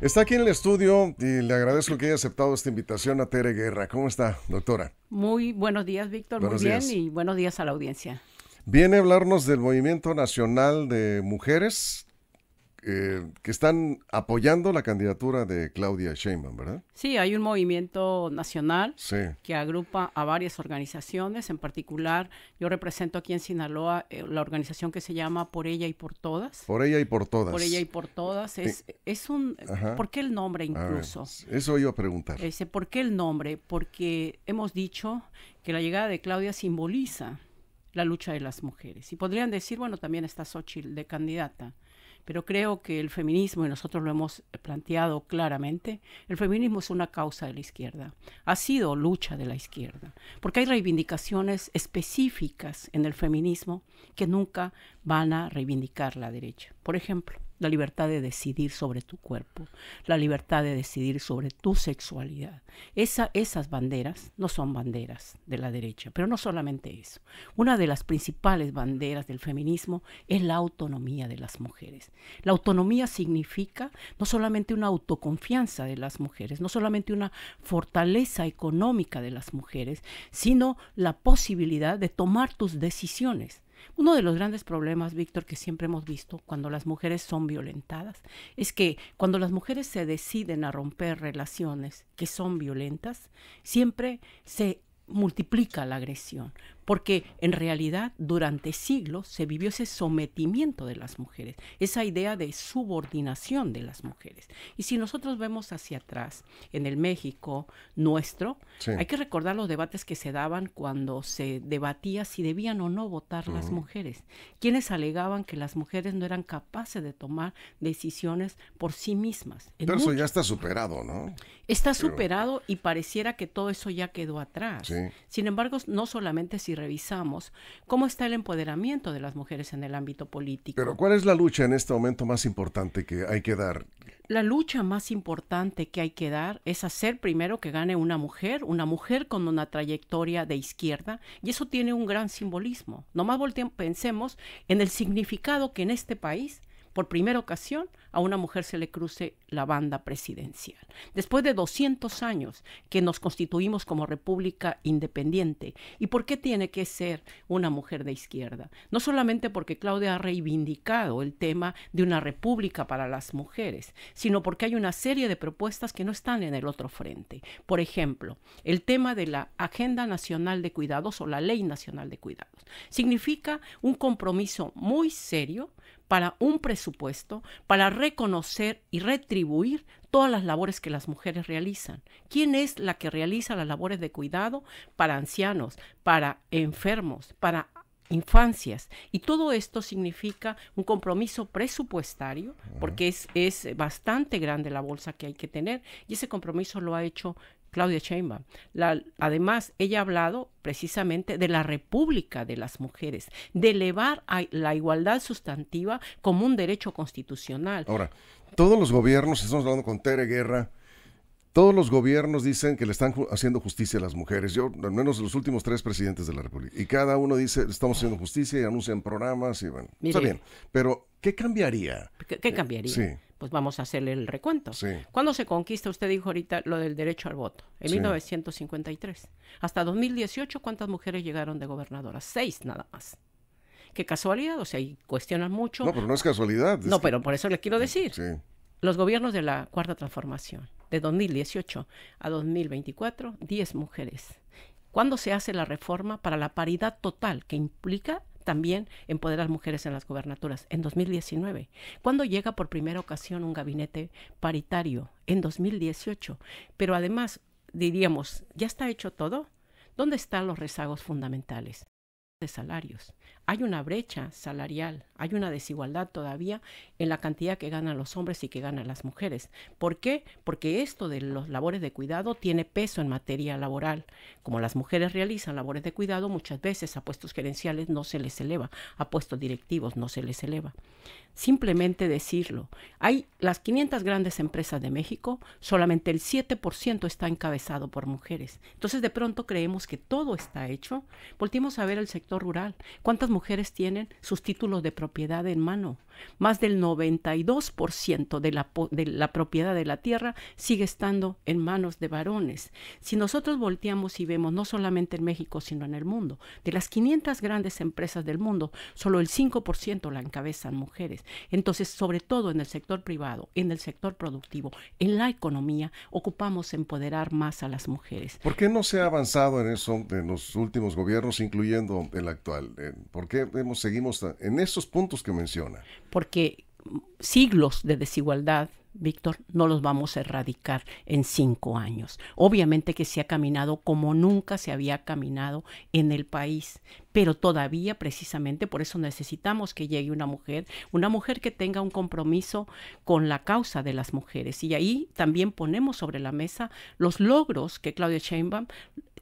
Está aquí en el estudio y le agradezco que haya aceptado esta invitación a Tere Guerra. ¿Cómo está, doctora? Muy buenos días, Víctor. Muy bien y buenos días a la audiencia. Viene a hablarnos del Movimiento Nacional de Mujeres eh, que están apoyando la candidatura de Claudia Sheinbaum, ¿verdad? Sí, hay un movimiento nacional que agrupa a varias organizaciones. En particular, yo represento aquí en Sinaloa eh, la organización que se llama Por ella y por todas. Por ella y por todas. Por ella y por todas. Es, un... ¿Por qué el nombre ah, incluso? eso iba a preguntar. ¿por qué el nombre? Porque hemos dicho que la llegada de Claudia simboliza la lucha de las mujeres. Y podrían decir, bueno, también está Xochitl de candidata. Pero creo que el feminismo, y nosotros lo hemos eh, planteado claramente, el feminismo es una causa de la izquierda, ha sido lucha de la izquierda, porque hay reivindicaciones específicas en el feminismo que nunca van a reivindicar la derecha. Por ejemplo, la libertad de decidir sobre tu cuerpo, la libertad de decidir sobre tu sexualidad. esas banderas no son banderas de la derecha, pero no solamente eso. Una de las principales banderas del feminismo es la autonomía de las mujeres. La autonomía significa no solamente una autoconfianza de las mujeres, no solamente una fortaleza económica de las mujeres, sino la posibilidad de tomar tus decisiones uno de los grandes problemas, Víctor, que siempre hemos visto cuando las mujeres son violentadas, es que cuando las mujeres se deciden a romper relaciones que son violentas, siempre se multiplica la agresión, porque en realidad durante siglos se vivió ese sometimiento de las mujeres, esa idea de subordinación de las mujeres. Y si nosotros vemos hacia atrás, en el México nuestro, hay que recordar los debates que se daban cuando se debatía si debían o no votar las mujeres, quienes alegaban que las mujeres no eran capaces de tomar decisiones por sí mismas. Pero eso ya está superado, ¿no? Está superado y pareciera que todo eso ya quedó atrás. Sin embargo, no solamente se si revisamos cómo está el empoderamiento de las mujeres en el ámbito político. Pero ¿cuál es la lucha en este momento más importante que hay que dar? La lucha más importante que hay que dar es hacer primero que gane una mujer, una mujer con una trayectoria de izquierda, y eso tiene un gran simbolismo. Nomás pensemos en el significado que en este país por primera ocasión a una mujer se le cruce la banda presidencial. Después de 200 años que nos constituimos como república independiente, ¿y por qué tiene que ser una mujer de izquierda? No solamente porque Claudia ha reivindicado el tema de una república para las mujeres, sino porque hay una serie de propuestas que no están en el otro frente. Por ejemplo, el tema de la Agenda Nacional de Cuidados o la Ley Nacional de Cuidados. Significa un compromiso muy serio para un presupuesto, para reconocer y retribuir todas las labores que las mujeres realizan. ¿Quién es la que realiza las labores de cuidado para ancianos, para enfermos, para infancias. Y todo esto significa un compromiso presupuestario, porque es, es, bastante grande la bolsa que hay que tener, y ese compromiso lo ha hecho Claudia Sheinbaum. La, además, ella ha hablado precisamente de la República de las Mujeres, de elevar a la igualdad sustantiva como un derecho constitucional. Ahora, todos los gobiernos, estamos hablando con Tere Guerra, todos los gobiernos dicen que le están haciendo justicia a las mujeres. Yo, al menos los últimos tres presidentes de la República. Y cada uno dice, estamos haciendo justicia y anuncian programas y bueno. está bien. Pero, ¿qué cambiaría? ¿Qué, cambiaría? sí pues vamos a hacerle el recuento. ¿Cuándo se conquista, usted dijo ahorita, lo del derecho al voto? En 1953. Hasta 2018, ¿cuántas mujeres llegaron de gobernadoras? Seis nada más. Qué casualidad, o sea, y cuestionan mucho. No, pero no es casualidad. no, pero por eso le quiero decir. Los gobiernos de la Cuarta Transformación, de 2018 a 2024, 10 mujeres. ¿Cuándo se hace la reforma para la paridad total que implica también empoderar mujeres en las gubernaturas en 2019. Cuando llega por primera ocasión un gabinete paritario en 2018, pero además diríamos, ya está hecho todo. ¿Dónde están los rezagos fundamentales? de salarios hay una brecha salarial, hay una desigualdad todavía en la cantidad que ganan los hombres y que ganan las mujeres. ¿Por qué? Porque esto de los labores de cuidado tiene peso en materia laboral. Como las mujeres realizan labores de cuidado, muchas veces a puestos gerenciales no se les eleva, a puestos directivos no se les eleva. Simplemente decirlo, hay las 500 grandes empresas de México, solamente el 7% está encabezado por mujeres. Entonces de pronto creemos que todo está hecho. Volvimos a ver el sector rural. ¿Cuántas mujeres mujeres tienen sus títulos de propiedad en mano. Más del 92% de la, de la propiedad de la tierra sigue estando en manos de varones. Si nosotros volteamos y vemos, no solamente en México, sino en el mundo, de las 500 grandes empresas del mundo, solo el 5% la encabezan mujeres. Entonces, sobre todo en el sector privado, en el sector productivo, en la economía, ocupamos empoderar más a las mujeres. ¿Por qué no se ha avanzado en eso en los últimos gobiernos, incluyendo el actual? ¿Por qué seguimos en esos puntos que menciona? Porque siglos de desigualdad Víctor, no los vamos a erradicar en cinco años. Obviamente que se ha caminado como nunca se había caminado en el país, pero todavía precisamente por eso necesitamos que llegue una mujer, una mujer que tenga un compromiso con la causa de las mujeres. Y ahí también ponemos sobre la mesa los logros que Claudia Sheinbaum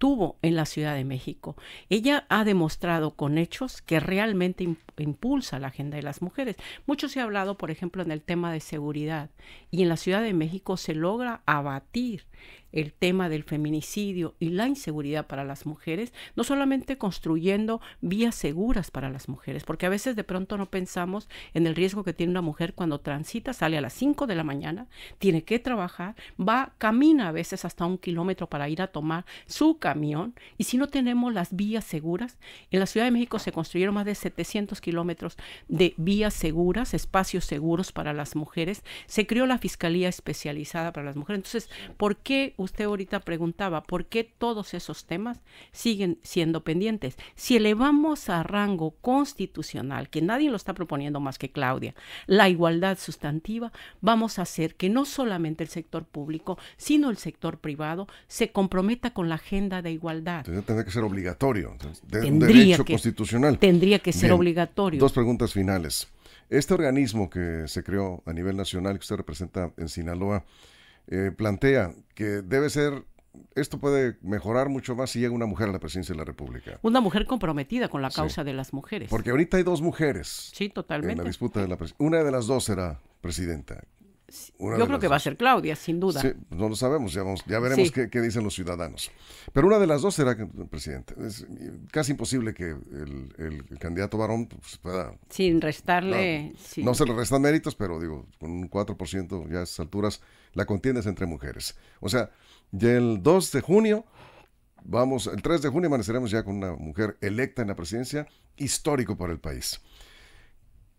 tuvo en la Ciudad de México. Ella ha demostrado con hechos que realmente impulsa la agenda de las mujeres. Mucho se ha hablado, por ejemplo, en el tema de seguridad y en la Ciudad de México se logra abatir el tema del feminicidio y la inseguridad para las mujeres, no solamente construyendo vías seguras para las mujeres, porque a veces de pronto no pensamos en el riesgo que tiene una mujer cuando transita, sale a las 5 de la mañana, tiene que trabajar, va, camina a veces hasta un kilómetro para ir a tomar su y si no tenemos las vías seguras, en la Ciudad de México se construyeron más de 700 kilómetros de vías seguras, espacios seguros para las mujeres, se creó la Fiscalía Especializada para las Mujeres. Entonces, ¿por qué usted ahorita preguntaba, por qué todos esos temas siguen siendo pendientes? Si elevamos a rango constitucional, que nadie lo está proponiendo más que Claudia, la igualdad sustantiva, vamos a hacer que no solamente el sector público, sino el sector privado se comprometa con la agenda de igualdad. tendría que ser obligatorio, un derecho constitucional. Tendría que ser obligatorio. Dos preguntas finales. Este organismo que se creó a nivel nacional, que usted representa en Sinaloa, eh, plantea que debe ser esto puede mejorar mucho más si llega una mujer a la presidencia de la República. Una mujer comprometida con la causa de las mujeres. Porque ahorita hay dos mujeres. Sí, totalmente. En la disputa de la presidencia. Una de las dos será presidenta. Yo creo que va a ser Claudia, sin duda. Sí, no lo sabemos, ya, veremos qué, dicen los ciudadanos. Pero una de las dos será presidente. Es casi imposible que el, candidato varón pues, pueda... Sin restarle... No se le restan méritos, pero digo, con un 4% ya a esas alturas, la contienda es entre mujeres. O sea, ya el 2 de junio, vamos, el 3 de junio amaneceremos ya con una mujer electa en la presidencia, histórico para el país.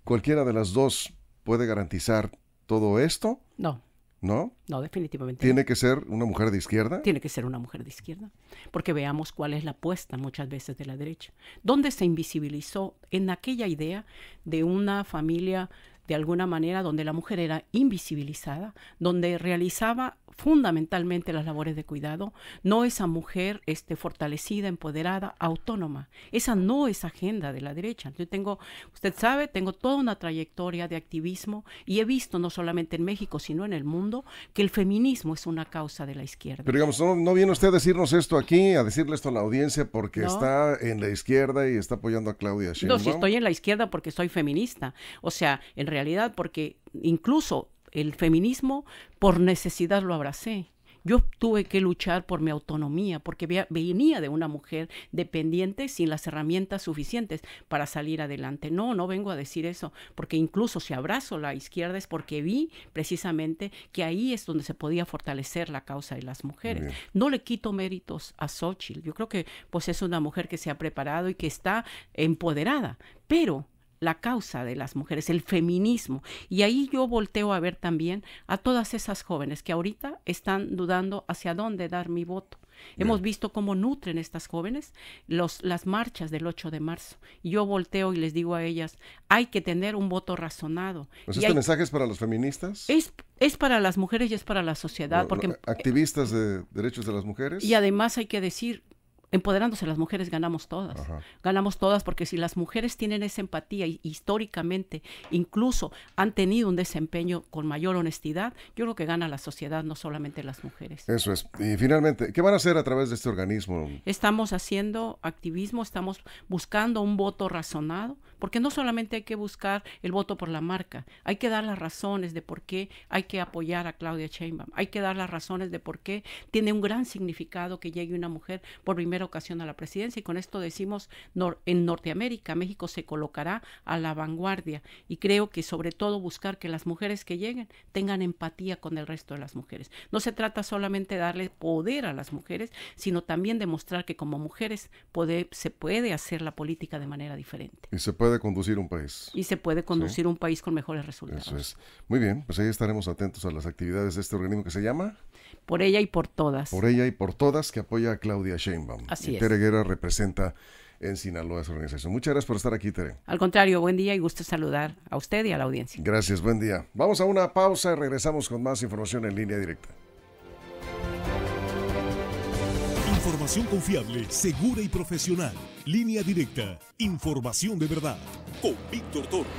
Cualquiera de las dos puede garantizar todo esto? No. ¿No? No, definitivamente. ¿Tiene que ser una mujer de izquierda? Tiene que ser una mujer de izquierda, porque veamos cuál es la apuesta muchas veces de la derecha. ¿Dónde se invisibilizó en aquella idea de una familia de alguna manera donde la mujer era invisibilizada, donde realizaba fundamentalmente las labores de cuidado, no esa mujer este, fortalecida, empoderada, autónoma. Esa no es agenda de la derecha. Yo tengo, usted sabe, tengo toda una trayectoria de activismo y he visto, no solamente en México, sino en el mundo, que el feminismo es una causa de la izquierda. Pero digamos, no, viene usted a decirnos esto aquí, a decirle esto a la audiencia, porque está en la izquierda y está apoyando a Claudia Sheinbaum. No, si estoy en la izquierda porque soy feminista. O sea, en realidad, porque incluso el feminismo por necesidad lo abracé. Yo tuve que luchar por mi autonomía porque venía de una mujer dependiente sin las herramientas suficientes para salir adelante. No, no vengo a decir eso, porque incluso si abrazo la izquierda es porque vi precisamente que ahí es donde se podía fortalecer la causa de las mujeres. No le quito méritos a Xochitl. Yo creo que pues es una mujer que se ha preparado y que está empoderada, pero la causa de las mujeres, el feminismo. Y ahí yo volteo a ver también a todas esas jóvenes que ahorita están dudando hacia dónde dar mi voto. Hemos visto cómo nutren estas jóvenes los, las marchas del 8 de marzo. Yo volteo y les digo a ellas, hay que tener un voto razonado. Pues este mensaje es para los feministas. Es, para las mujeres y es para la sociedad. porque, activistas de derechos de las mujeres. Y además hay que decir, empoderándose las mujeres ganamos todas. Ganamos todas porque si las mujeres tienen esa empatía y históricamente incluso han tenido un desempeño con mayor honestidad, yo creo que gana la sociedad, no solamente las mujeres. Eso es. Y finalmente, ¿qué van a hacer a través de este organismo? Estamos haciendo activismo, estamos buscando un voto razonado, porque no solamente hay que buscar el voto por la marca, hay que dar las razones de por qué hay que apoyar a Claudia Sheinbaum, hay que dar las razones de por qué tiene un gran significado que llegue una mujer por primera ocasión a la presidencia y con esto decimos en Norteamérica México se colocará a la vanguardia y creo que sobre todo buscar que las mujeres que lleguen tengan empatía con el resto de las mujeres. No se trata solamente de darle poder a las mujeres, sino también demostrar que como mujeres se puede hacer la política de manera diferente. Y se puede conducir un país. Y se puede conducir un país con mejores resultados. Eso es. Muy bien, pues ahí estaremos atentos a las actividades de este organismo que se llama. Por ella y por todas. Por ella y por todas que apoya a Claudia Sheinbaum. Así es. representa en Sinaloa esa organización. Muchas gracias por estar aquí, Tere. Al contrario, buen día y gusto saludar a usted y a la audiencia. Gracias, buen día. Vamos a una pausa y regresamos con más información en línea directa. Información confiable, segura y profesional. Línea directa. Información de verdad. Con Víctor Torres.